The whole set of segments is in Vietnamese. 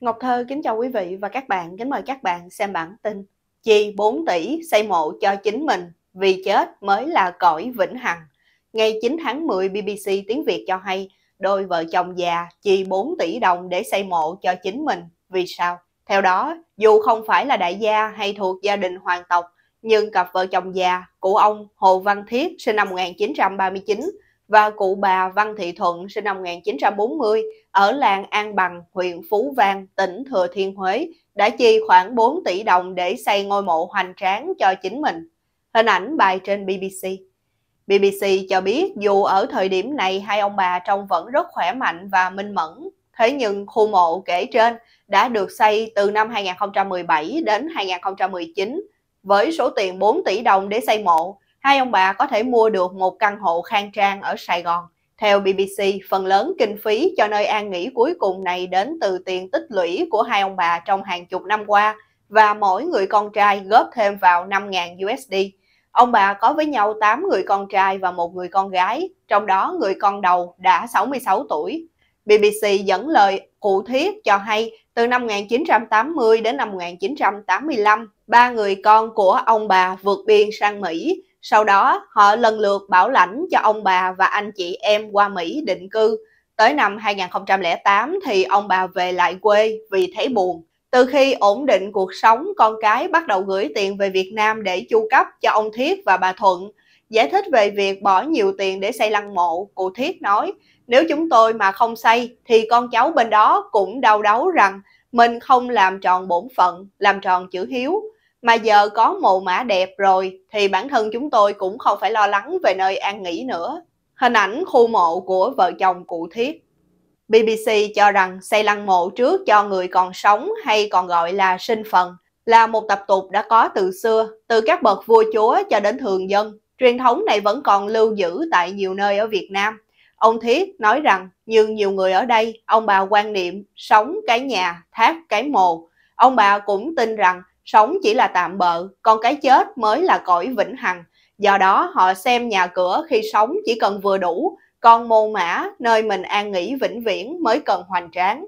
Ngọc Thơ kính chào quý vị và các bạn, kính mời các bạn xem bản tin Chi 4 tỷ xây mộ cho chính mình, vì chết mới là cõi vĩnh hằng Ngày 9 tháng 10, BBC Tiếng Việt cho hay đôi vợ chồng già chi 4 tỷ đồng để xây mộ cho chính mình, vì sao? Theo đó, dù không phải là đại gia hay thuộc gia đình hoàng tộc, nhưng cặp vợ chồng già của ông Hồ Văn Thiết sinh năm 1939 và cụ bà Văn Thị Thuận sinh năm 1940 ở làng An Bằng, huyện Phú Vang, tỉnh Thừa Thiên Huế đã chi khoảng 4 tỷ đồng để xây ngôi mộ hoành tráng cho chính mình. Hình ảnh bài trên BBC. BBC cho biết dù ở thời điểm này hai ông bà trông vẫn rất khỏe mạnh và minh mẫn, thế nhưng khu mộ kể trên đã được xây từ năm 2017 đến 2019 với số tiền 4 tỷ đồng để xây mộ hai ông bà có thể mua được một căn hộ khang trang ở Sài Gòn. Theo BBC, phần lớn kinh phí cho nơi an nghỉ cuối cùng này đến từ tiền tích lũy của hai ông bà trong hàng chục năm qua và mỗi người con trai góp thêm vào 5.000 USD. Ông bà có với nhau 8 người con trai và một người con gái, trong đó người con đầu đã 66 tuổi. BBC dẫn lời cụ thiết cho hay từ năm 1980 đến năm 1985, ba người con của ông bà vượt biên sang Mỹ sau đó, họ lần lượt bảo lãnh cho ông bà và anh chị em qua Mỹ định cư. Tới năm 2008 thì ông bà về lại quê vì thấy buồn. Từ khi ổn định cuộc sống, con cái bắt đầu gửi tiền về Việt Nam để chu cấp cho ông Thiết và bà Thuận. Giải thích về việc bỏ nhiều tiền để xây lăng mộ, cụ Thiết nói, nếu chúng tôi mà không xây thì con cháu bên đó cũng đau đáu rằng mình không làm tròn bổn phận, làm tròn chữ hiếu. Mà giờ có mồ mã đẹp rồi thì bản thân chúng tôi cũng không phải lo lắng về nơi an nghỉ nữa. Hình ảnh khu mộ của vợ chồng cụ Thiếp BBC cho rằng xây lăng mộ trước cho người còn sống hay còn gọi là sinh phần là một tập tục đã có từ xưa, từ các bậc vua chúa cho đến thường dân. Truyền thống này vẫn còn lưu giữ tại nhiều nơi ở Việt Nam. Ông Thiết nói rằng, như nhiều người ở đây, ông bà quan niệm sống cái nhà, thác cái mồ. Ông bà cũng tin rằng sống chỉ là tạm bợ, còn cái chết mới là cõi vĩnh hằng. Do đó họ xem nhà cửa khi sống chỉ cần vừa đủ, còn mồ mã nơi mình an nghỉ vĩnh viễn mới cần hoành tráng.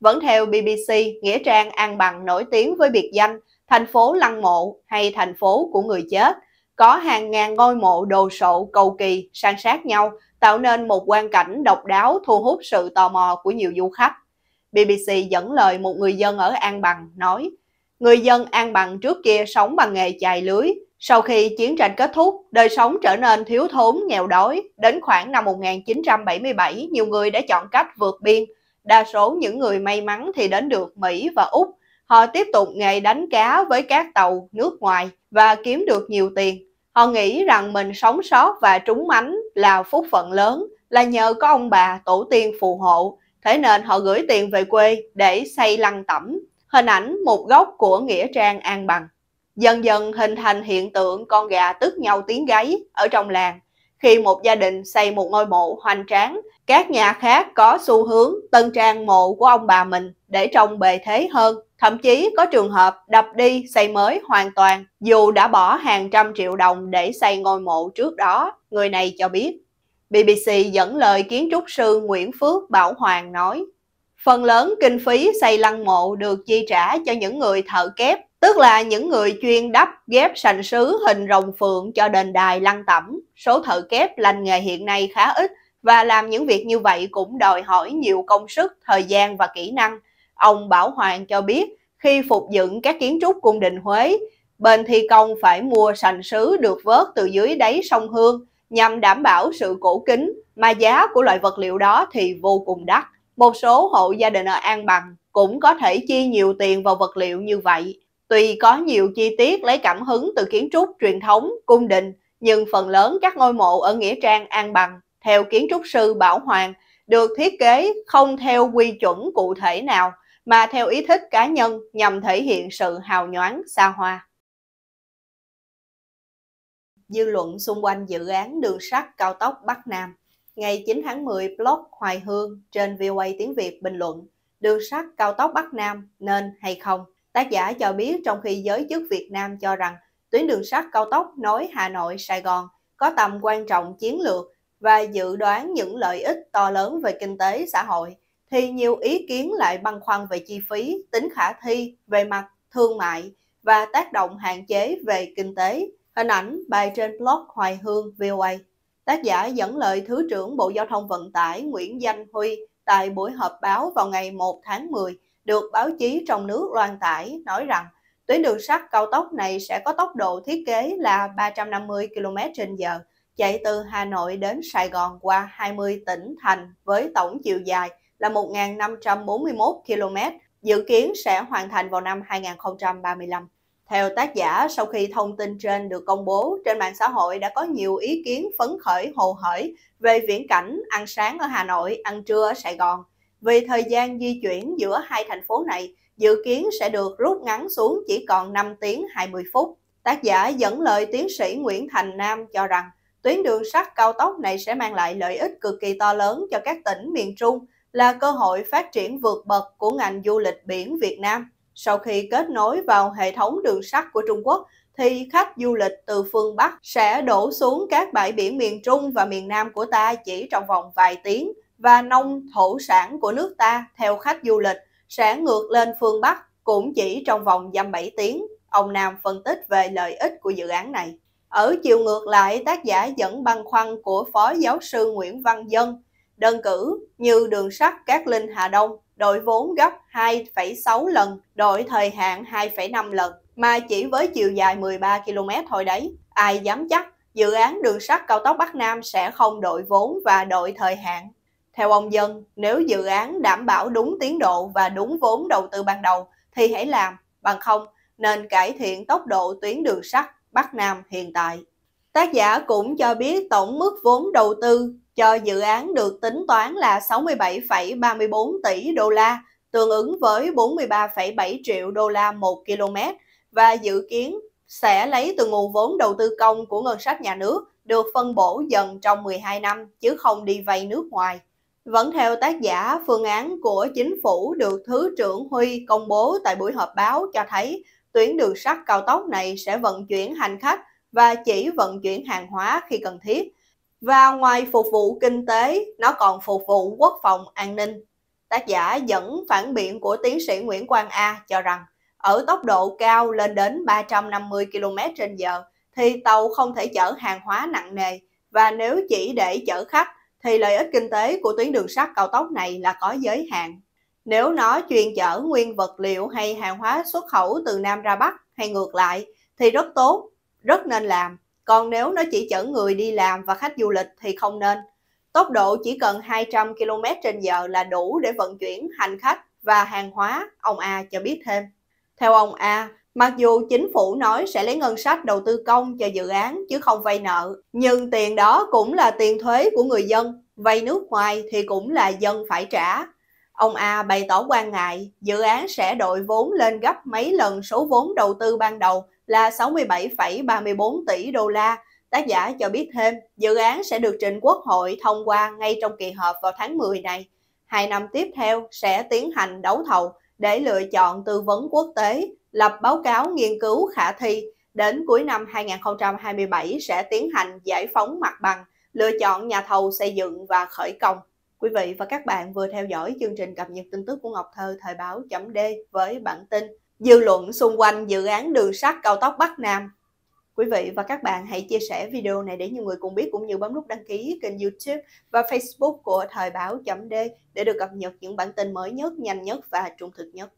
Vẫn theo BBC, Nghĩa Trang An Bằng nổi tiếng với biệt danh thành phố lăng mộ hay thành phố của người chết. Có hàng ngàn ngôi mộ đồ sộ cầu kỳ san sát nhau, tạo nên một quan cảnh độc đáo thu hút sự tò mò của nhiều du khách. BBC dẫn lời một người dân ở An Bằng nói, Người dân An Bằng trước kia sống bằng nghề chài lưới. Sau khi chiến tranh kết thúc, đời sống trở nên thiếu thốn, nghèo đói. Đến khoảng năm 1977, nhiều người đã chọn cách vượt biên. Đa số những người may mắn thì đến được Mỹ và Úc. Họ tiếp tục nghề đánh cá với các tàu nước ngoài và kiếm được nhiều tiền. Họ nghĩ rằng mình sống sót và trúng mánh là phúc phận lớn, là nhờ có ông bà tổ tiên phù hộ. Thế nên họ gửi tiền về quê để xây lăng tẩm, Hình ảnh một góc của Nghĩa Trang An Bằng dần dần hình thành hiện tượng con gà tức nhau tiếng gáy ở trong làng. Khi một gia đình xây một ngôi mộ hoành tráng, các nhà khác có xu hướng tân trang mộ của ông bà mình để trông bề thế hơn. Thậm chí có trường hợp đập đi xây mới hoàn toàn, dù đã bỏ hàng trăm triệu đồng để xây ngôi mộ trước đó, người này cho biết. BBC dẫn lời kiến trúc sư Nguyễn Phước Bảo Hoàng nói, Phần lớn kinh phí xây lăng mộ được chi trả cho những người thợ kép, tức là những người chuyên đắp ghép sành sứ hình rồng phượng cho đền đài lăng tẩm. Số thợ kép lành nghề hiện nay khá ít và làm những việc như vậy cũng đòi hỏi nhiều công sức, thời gian và kỹ năng. Ông Bảo Hoàng cho biết, khi phục dựng các kiến trúc cung đình Huế, bên thi công phải mua sành sứ được vớt từ dưới đáy sông Hương nhằm đảm bảo sự cổ kính, mà giá của loại vật liệu đó thì vô cùng đắt. Một số hộ gia đình ở An Bằng cũng có thể chi nhiều tiền vào vật liệu như vậy. Tuy có nhiều chi tiết lấy cảm hứng từ kiến trúc truyền thống, cung đình, nhưng phần lớn các ngôi mộ ở Nghĩa Trang An Bằng, theo kiến trúc sư Bảo Hoàng, được thiết kế không theo quy chuẩn cụ thể nào, mà theo ý thích cá nhân nhằm thể hiện sự hào nhoáng xa hoa. Dư luận xung quanh dự án đường sắt cao tốc Bắc Nam ngày 9 tháng 10, blog Hoài Hương trên VOA tiếng Việt bình luận đường sắt cao tốc Bắc Nam nên hay không? Tác giả cho biết trong khi giới chức Việt Nam cho rằng tuyến đường sắt cao tốc nối Hà Nội, Sài Gòn có tầm quan trọng chiến lược và dự đoán những lợi ích to lớn về kinh tế xã hội, thì nhiều ý kiến lại băn khoăn về chi phí, tính khả thi về mặt thương mại và tác động hạn chế về kinh tế. Hình ảnh bài trên blog Hoài Hương VOA. Tác giả dẫn lời Thứ trưởng Bộ Giao thông Vận tải Nguyễn Danh Huy tại buổi họp báo vào ngày 1 tháng 10 được báo chí trong nước loan tải nói rằng tuyến đường sắt cao tốc này sẽ có tốc độ thiết kế là 350 km h chạy từ Hà Nội đến Sài Gòn qua 20 tỉnh thành với tổng chiều dài là 1.541 km, dự kiến sẽ hoàn thành vào năm 2035. Theo tác giả, sau khi thông tin trên được công bố, trên mạng xã hội đã có nhiều ý kiến phấn khởi hồ hởi về viễn cảnh ăn sáng ở Hà Nội, ăn trưa ở Sài Gòn. Vì thời gian di chuyển giữa hai thành phố này dự kiến sẽ được rút ngắn xuống chỉ còn 5 tiếng 20 phút. Tác giả dẫn lời tiến sĩ Nguyễn Thành Nam cho rằng tuyến đường sắt cao tốc này sẽ mang lại lợi ích cực kỳ to lớn cho các tỉnh miền Trung là cơ hội phát triển vượt bậc của ngành du lịch biển Việt Nam. Sau khi kết nối vào hệ thống đường sắt của Trung Quốc, thì khách du lịch từ phương Bắc sẽ đổ xuống các bãi biển miền Trung và miền Nam của ta chỉ trong vòng vài tiếng và nông thổ sản của nước ta theo khách du lịch sẽ ngược lên phương Bắc cũng chỉ trong vòng dăm 7 tiếng. Ông Nam phân tích về lợi ích của dự án này. Ở chiều ngược lại, tác giả dẫn băn khoăn của Phó Giáo sư Nguyễn Văn Dân, đơn cử như đường sắt Cát Linh Hà Đông đội vốn gấp 2,6 lần, đội thời hạn 2,5 lần, mà chỉ với chiều dài 13 km thôi đấy. Ai dám chắc dự án đường sắt cao tốc Bắc Nam sẽ không đội vốn và đội thời hạn. Theo ông Dân, nếu dự án đảm bảo đúng tiến độ và đúng vốn đầu tư ban đầu thì hãy làm, bằng không nên cải thiện tốc độ tuyến đường sắt Bắc Nam hiện tại. Tác giả cũng cho biết tổng mức vốn đầu tư cho dự án được tính toán là 67,34 tỷ đô la, tương ứng với 43,7 triệu đô la một km và dự kiến sẽ lấy từ nguồn vốn đầu tư công của ngân sách nhà nước được phân bổ dần trong 12 năm chứ không đi vay nước ngoài. Vẫn theo tác giả, phương án của chính phủ được Thứ trưởng Huy công bố tại buổi họp báo cho thấy tuyến đường sắt cao tốc này sẽ vận chuyển hành khách và chỉ vận chuyển hàng hóa khi cần thiết. Và ngoài phục vụ kinh tế, nó còn phục vụ quốc phòng an ninh. Tác giả dẫn phản biện của tiến sĩ Nguyễn Quang A cho rằng ở tốc độ cao lên đến 350 km h thì tàu không thể chở hàng hóa nặng nề và nếu chỉ để chở khách thì lợi ích kinh tế của tuyến đường sắt cao tốc này là có giới hạn. Nếu nó chuyên chở nguyên vật liệu hay hàng hóa xuất khẩu từ Nam ra Bắc hay ngược lại thì rất tốt, rất nên làm. Còn nếu nó chỉ chở người đi làm và khách du lịch thì không nên. Tốc độ chỉ cần 200 km h là đủ để vận chuyển hành khách và hàng hóa, ông A cho biết thêm. Theo ông A, Mặc dù chính phủ nói sẽ lấy ngân sách đầu tư công cho dự án chứ không vay nợ, nhưng tiền đó cũng là tiền thuế của người dân, vay nước ngoài thì cũng là dân phải trả. Ông A bày tỏ quan ngại dự án sẽ đội vốn lên gấp mấy lần số vốn đầu tư ban đầu là 67,34 tỷ đô la. Tác giả cho biết thêm, dự án sẽ được trình Quốc hội thông qua ngay trong kỳ họp vào tháng 10 này. Hai năm tiếp theo sẽ tiến hành đấu thầu để lựa chọn tư vấn quốc tế, lập báo cáo nghiên cứu khả thi. Đến cuối năm 2027 sẽ tiến hành giải phóng mặt bằng, lựa chọn nhà thầu xây dựng và khởi công. Quý vị và các bạn vừa theo dõi chương trình cập nhật tin tức của Ngọc Thơ Thời báo chấm D với bản tin dư luận xung quanh dự án đường sắt cao tốc Bắc Nam. Quý vị và các bạn hãy chia sẻ video này để nhiều người cùng biết cũng như bấm nút đăng ký kênh YouTube và Facebook của Thời báo.d để được cập nhật những bản tin mới nhất, nhanh nhất và trung thực nhất.